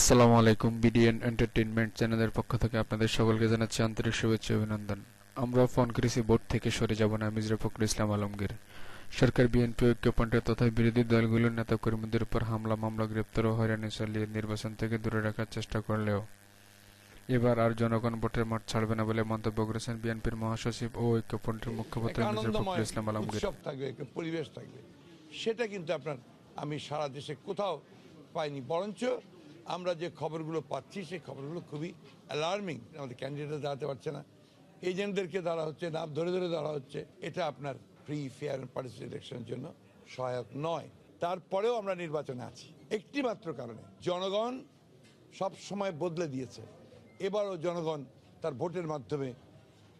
আসসালামু আলাইকুম BDN entertainment চ্যানেলের পক্ষ থেকে আপনাদের সকলকে জানাচ্ছি আন্তরিক শুভেচ্ছা অভিনন্দন আমরা ফোন কৃষি বোর্ড থেকে সরে যাব না মির্জা ফখর ইসলাম আলমগীর সরকার বিএনপি ঐক্যপন্টে তথা বিরোধী দলগুলোর নেতাকর্মীদের উপর হামলা মামলা গ্রেপ্তার ও হয়রানি চালিয়ে নির্বাচন থেকে দূরে রাখার চেষ্টা করলেও এবার আর জনগণ ভোটের মাঠ ছাড়বে না বলে মন্তব্য করেছেন বিএনপির মহাসচিব ও ঐক্যপন্টের মুখ্যপত্র মির্জা ফখর ইসলাম আলমগীর থাকবে একটা পরিবেশ থাকবে সেটা কিন্তু আপনার আমি সারা দেশে কোথাও পাইনি বরঞ্চ আমরা যে খবরগুলো পাচ্ছি সেই খবরগুলো খুবই অ্যালার্মিং আমাদের ক্যান্ডিডেট দাঁড়াতে পারছে না এজেন্টদেরকে দাঁড়া হচ্ছে নাম ধরে ধরে দাঁড়া হচ্ছে এটা আপনার ফ্রি ফেয়ার অ্যান্ড পার্টিসিপেট ইলেকশনের জন্য সহায়ক নয় তারপরেও আমরা নির্বাচনে আছি একটি মাত্র কারণে জনগণ সব সময় বদলে দিয়েছে এবারও জনগণ তার ভোটের মাধ্যমে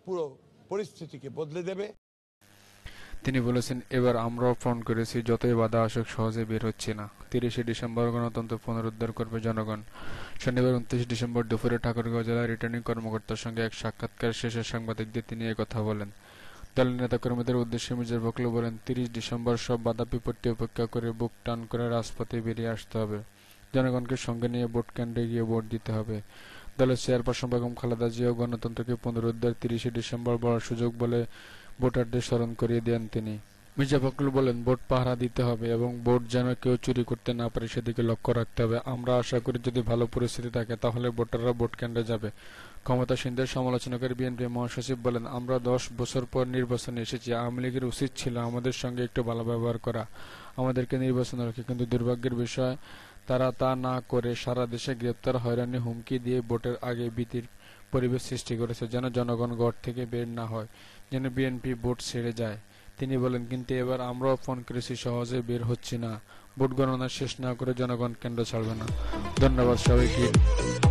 পুরো পরিস্থিতিকে বদলে দেবে তিনি বলেছেন এবার আমরাও ফ্রন্ট করেছি যতই বাধা আসুক সহজে বের হচ্ছে না তিরিশে ডিসেম্বর গণতন্ত্র পুনরুদ্ধার করবে জনগণ শনিবার উনত্রিশ ডিসেম্বর দুপুরে ঠাকুরগাঁও জেলা রিটার্নিং কর্মকর্তার সঙ্গে এক সাক্ষাৎকার শেষে সাংবাদিকদের তিনি কথা বলেন দলের নেতাকর্মীদের উদ্দেশ্যে মির্জা বকলু বলেন তিরিশ ডিসেম্বর সব বাধা বিপত্তি উপেক্ষা করে বুক টান করে রাজপথে বেরিয়ে আসতে হবে জনগণকে সঙ্গে নিয়ে ভোট কেন্দ্রে গিয়ে ভোট দিতে হবে দলের চেয়ারপারসন বেগম খালেদা জিয়াও গণতন্ত্রকে পুনরুদ্ধার তিরিশে ডিসেম্বর বলার সুযোগ বলে ভোটারদের স্মরণ করিয়ে দেন তিনি মির্জা ফখরুল বলেন ভোট পাহারা দিতে হবে এবং ভোট যেন কেউ চুরি করতে না পারে সেদিকে লক্ষ্য রাখতে হবে আমরা আশা করি যদি ভালো পরিস্থিতি থাকে তাহলে ভোটাররা ভোট কেন্দ্রে যাবে ক্ষমতাসীনদের সমালোচনা করে বিএনপি মহাসচিব বলেন আমরা দশ বছর পর নির্বাচনে এসেছি আওয়ামী লীগের উচিত ছিল আমাদের সঙ্গে একটু ভালো ব্যবহার করা আমাদেরকে নির্বাচন রাখে কিন্তু দুর্ভাগ্যের বিষয় তারা তা না করে সারা দেশে গ্রেপ্তার হয়রানি হুমকি দিয়ে ভোটের আগে ভীতির পরিবেশ সৃষ্টি করেছে যেন জনগণ ঘর থেকে বের না হয় যেন বিএনপি ভোট ছেড়ে যায় তিনি বলেন কিন্তু এবার আমরাও ফোন করেছি সহজে বের হচ্ছি না ভোট গণনা শেষ না করে জনগণ কেন্দ্র ছাড়বে না ধন্যবাদ সবাইকে